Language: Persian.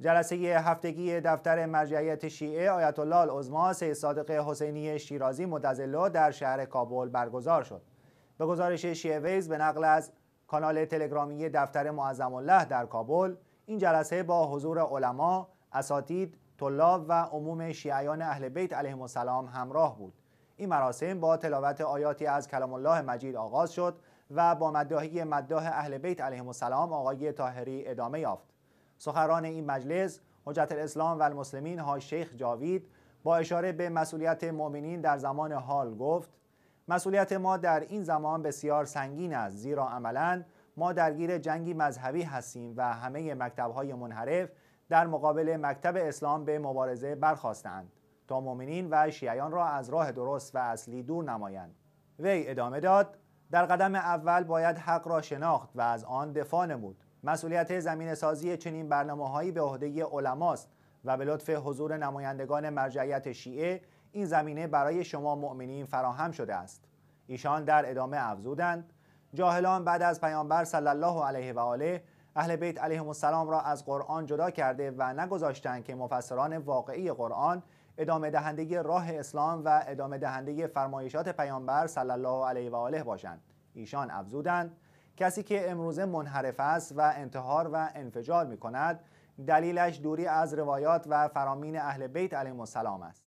جلسه هفتگی دفتر مرجعیت شیعه آیت الله العظما سید صادق حسینی شیرازی مدزلو در شهر کابل برگزار شد. به گزارش شیعه ویز به نقل از کانال تلگرامی دفتر معظم الله در کابل این جلسه با حضور علما، اساتید، طلاب و عموم شیعیان اهل بیت علیهم السلام همراه بود. این مراسم با تلاوت آیاتی از کلام الله مجید آغاز شد و با مداحی مداح اهل بیت علیهم السلام آقای طاهری ادامه یافت. سخران این مجلس حجت الاسلام و المسلمین های شیخ جاوید با اشاره به مسئولیت مؤمنین در زمان حال گفت مسئولیت ما در این زمان بسیار سنگین است زیرا عملا ما درگیر جنگی مذهبی هستیم و همه مکتبهای منحرف در مقابل مکتب اسلام به مبارزه برخواستند تا مؤمنین و شیعیان را از راه درست و اصلی دور نمایند وی ادامه داد در قدم اول باید حق را شناخت و از آن دفاع نمود مسئولیت زمین سازی چنین برنامههایی به عهده علماست و به لطف حضور نمایندگان مرجعیت شیعه این زمینه برای شما مؤمنین فراهم شده است ایشان در ادامه افزودند جاهلان بعد از پیامبر صلی الله علیه و آله اهل بیت علیهم السلام را از قرآن جدا کرده و نگذاشتند که مفسران واقعی قرآن ادامه دهنده راه اسلام و ادامه دهنده فرمایشات پیامبر صلی الله علیه و آله باشند ایشان افزودند کسی که امروزه منحرف است و انتحار و انفجار می کند دلیلش دوری از روایات و فرامین اهل بیت علیه السلام است